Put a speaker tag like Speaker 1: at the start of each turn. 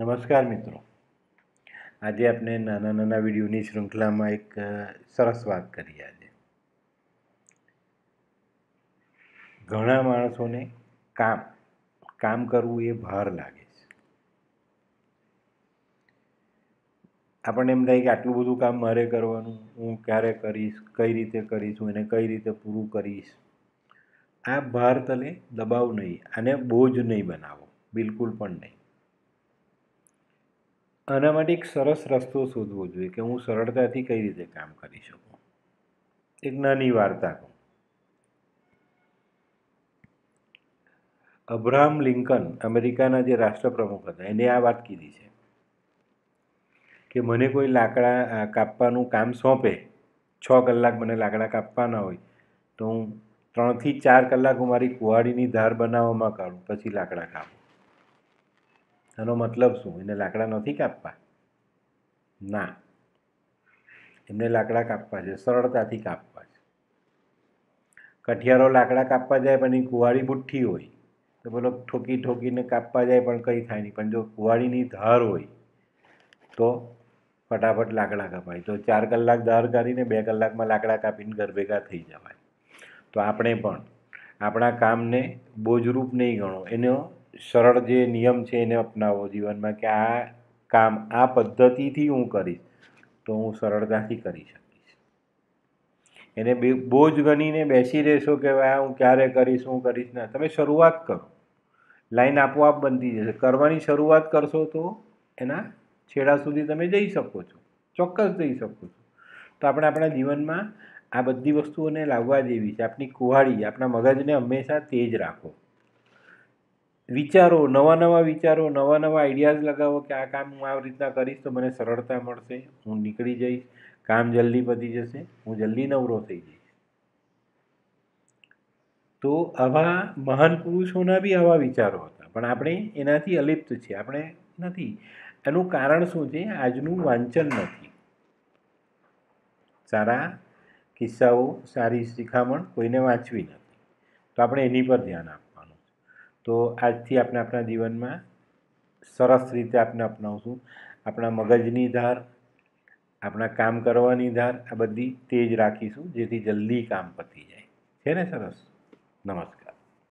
Speaker 1: નમસ્કાર મિત્રો આજે આપણે નાના નાના વિડીયોની શૃંખલામાં એક સરસ વાત કરી આજે ઘણા માણસોને કામ કામ કરવું એ ભાર લાગે છે આપણને એમ થાય કે આટલું બધું કામ મારે કરવાનું હું ક્યારે કરીશ કઈ રીતે કરીશ હું એને કઈ રીતે પૂરું કરીશ આ ભાર તને દબાવ નહીં આને બોજ નહીં બનાવો બિલકુલ પણ નહીં આના માટે એક સરસ રસ્તો શોધવો જોઈએ કે હું સરળતાથી કઈ રીતે કામ કરી શકું એક નાની વાર્તા કહું અબ્રાહમ લિંકન અમેરિકાના જે રાષ્ટ્રપ્રમુખ હતા એને આ વાત કીધી છે કે મને કોઈ લાકડા કાપવાનું કામ સોંપે છ કલાક મને લાકડા કાપવાના હોય તો હું ત્રણથી ચાર કલાક હું મારી કુહાડીની ધાર બનાવવામાં કાઢું પછી લાકડા કાપું એનો મતલબ શું એને લાકડા નથી કાપવા ના એમને લાકડા કાપવા છે સરળતાથી કાપવા છે કઠિયારો લાકડા કાપવા જાય પણ એ કુવાળી બુઠ્ઠી હોય તો પેલો ઠોકી ઠોકીને કાપવા જાય પણ કંઈ થાય નહીં પણ જો કુવાળીની ધાર હોય તો ફટાફટ લાકડા કપાય તો ચાર કલાક ધાર કાઢીને બે કલાકમાં લાકડા કાપીને ઘર થઈ જવાય તો આપણે પણ આપણા કામને બોજરૂપ નહીં ગણો એનો સરળ જે નિયમ છે એને અપનાવો જીવનમાં કે આ કામ આ પદ્ધતિથી હું કરીશ તો હું સરળતાથી કરી શકીશ એને બે બોજ ગણીને બેસી રહેશો કે આ હું ક્યારે કરીશ હું કરીશ ના તમે શરૂઆત કરો લાઈન આપોઆપ બનતી જશે કરવાની શરૂઆત કરશો તો એના છેડા સુધી તમે જઈ શકો છો ચોક્કસ જઈ શકો છો તો આપણે આપણા જીવનમાં આ બધી વસ્તુઓને લાવવા જેવી છે આપણી કુહાડી આપણા મગજને હંમેશા તેજ રાખો વિચારો નવા નવા વિચારો નવા નવા આઈડિયાઝ લગાવો કે આ કામ હું આ રીતના કરીશ તો મને સરળતા મળશે હું નીકળી જઈશ કામ જલ્દી પતી જશે હું જલ્દી નવરો થઈ જઈશ તો આવા મહાન પુરુષોના બી આવા વિચારો હતા પણ આપણે એનાથી અલિપ્ત છે આપણે નથી એનું કારણ શું છે આજનું વાંચન નથી સારા કિસ્સાઓ સારી શિખામણ કોઈને વાંચવી નથી તો આપણે એની પર ધ્યાન આપવું તો આજથી આપણે આપણા જીવનમાં સરસ રીતે આપણે અપનાવશું આપણા મગજની ધાર આપણા કામ કરવાની ધાર આ બધી તેજ રાખીશું જેથી જલ્દી કામ પતી જાય છે ને સરસ નમસ્કાર